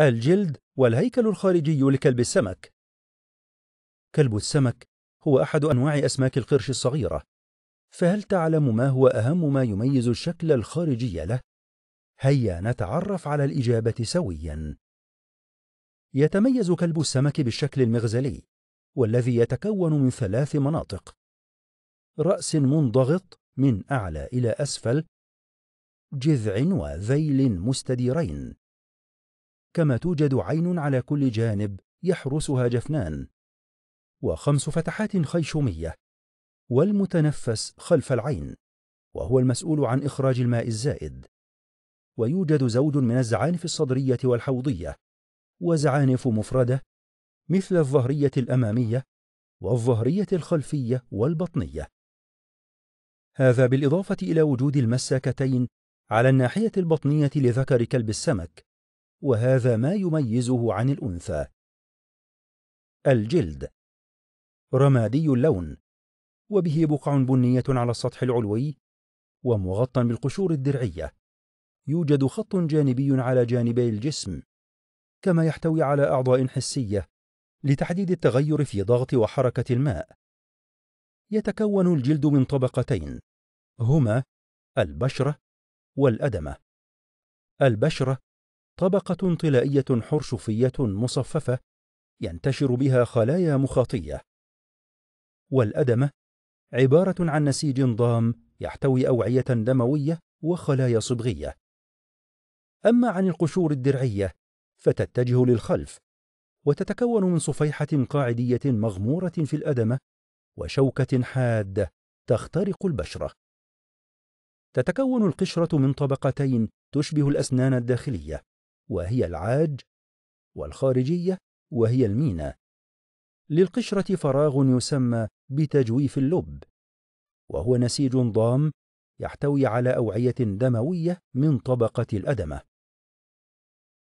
الجلد والهيكل الخارجي لكلب السمك كلب السمك هو أحد أنواع أسماك القرش الصغيرة فهل تعلم ما هو أهم ما يميز الشكل الخارجي له؟ هيا نتعرف على الإجابة سويا يتميز كلب السمك بالشكل المغزلي والذي يتكون من ثلاث مناطق رأس منضغط من أعلى إلى أسفل جذع وذيل مستديرين كما توجد عين على كل جانب يحرسها جفنان وخمس فتحات خيشومية والمتنفس خلف العين وهو المسؤول عن إخراج الماء الزائد ويوجد زوج من الزعانف الصدرية والحوضية وزعانف مفردة مثل الظهرية الأمامية والظهرية الخلفية والبطنية هذا بالإضافة إلى وجود المساكتين على الناحية البطنية لذكر كلب السمك وهذا ما يميزه عن الأنثى. الجلد رمادي اللون، وبه بقع بنية على السطح العلوي، ومغطى بالقشور الدرعية. يوجد خط جانبي على جانبي الجسم، كما يحتوي على أعضاء حسية لتحديد التغير في ضغط وحركة الماء. يتكون الجلد من طبقتين، هما البشرة والأدمة. البشرة طبقة طلائية حرشفية مصففة ينتشر بها خلايا مخاطية والأدمة عبارة عن نسيج ضام يحتوي أوعية دموية وخلايا صبغية أما عن القشور الدرعية فتتجه للخلف وتتكون من صفيحة قاعدية مغمورة في الأدمة وشوكة حادة تخترق البشرة تتكون القشرة من طبقتين تشبه الأسنان الداخلية وهي العاج والخارجية وهي المينا للقشرة فراغ يسمى بتجويف اللب وهو نسيج ضام يحتوي على أوعية دموية من طبقة الأدمة